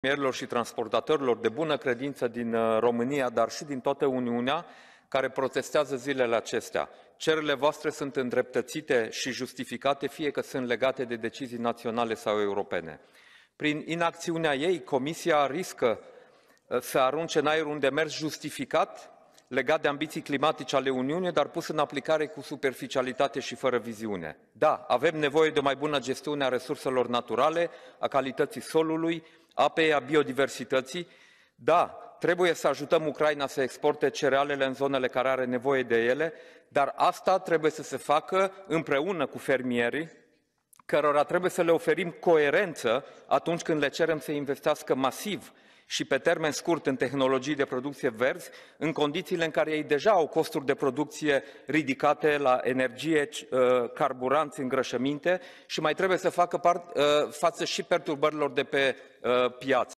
fermierilor și transportatorilor de bună credință din uh, România, dar și din toată Uniunea, care protestează zilele acestea. Cererile voastre sunt îndreptățite și justificate, fie că sunt legate de decizii naționale sau europene. Prin inacțiunea ei, Comisia riscă uh, să arunce în aer un demers justificat legat de ambiții climatice ale Uniunii, dar pus în aplicare cu superficialitate și fără viziune. Da, avem nevoie de o mai bună gestiune a resurselor naturale, a calității solului, apei, a biodiversității. Da, trebuie să ajutăm Ucraina să exporte cerealele în zonele care are nevoie de ele, dar asta trebuie să se facă împreună cu fermierii, cărora trebuie să le oferim coerență atunci când le cerem să investească masiv și pe termen scurt în tehnologii de producție verzi, în condițiile în care ei deja au costuri de producție ridicate la energie, uh, carburanți, îngrășăminte și mai trebuie să facă uh, față și perturbărilor de pe uh, piață.